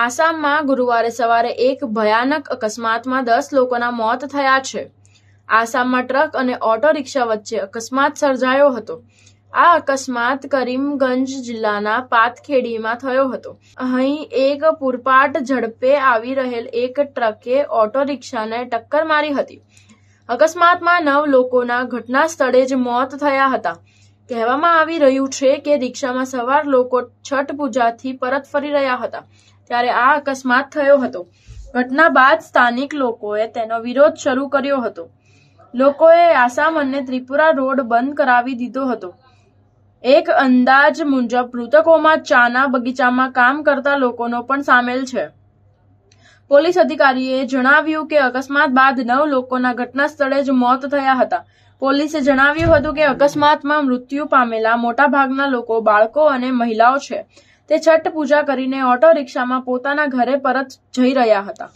આસામમાં ગુરુવારે સવારે એક ભયાનક અકસ્માતમાં દસ લોકોના મોત થયા છે આસામમાં ટ્રક અને ઓટો રિક્ષા વચ્ચે અકસ્માત સર્જાયો હતો આ અકસ્માત કરીમગંજ જિલ્લાના પાતખેડીમાં થયો હતો અહીં એક પૂરપાટ ઝડપે આવી રહેલ એક ટ્રકે ઓટો રિક્ષાને ટક્કર મારી હતી અકસ્માતમાં નવ લોકોના ઘટના સ્થળે જ મોત થયા હતા કહેવામાં આવી રહ્યું છે કે રિક્ષામાં સવાર લોકો છઠ પૂજાથી પરત ફરી રહ્યા હતા ત્યારે આ અકસ્માત થયો હતો ઘટના બાદ સ્થાનિક લોકોએ તેનો વિરોધ શરૂ કર્યો હતો લોકોએ આસામ અને ત્રિપુરા રોડ બંધ કરાવી દીધો હતો એક અંદાજ મુજબ મૃતકોમાં ચાના બગીચામાં કામ કરતા લોકોનો પણ સામેલ છે પોલીસ અધિકારીએ જણાવ્યું કે અકસ્માત બાદ નવ લોકોના ઘટના સ્થળે જ મોત થયા હતા પોલીસે જણાવ્યું હતું કે અકસ્માતમાં મૃત્યુ પામેલા મોટાભાગના લોકો બાળકો અને મહિલાઓ છે તે છઠ પૂજા કરીને ઓટો રિક્ષામાં પોતાના ઘરે પરત જઈ રહ્યા હતા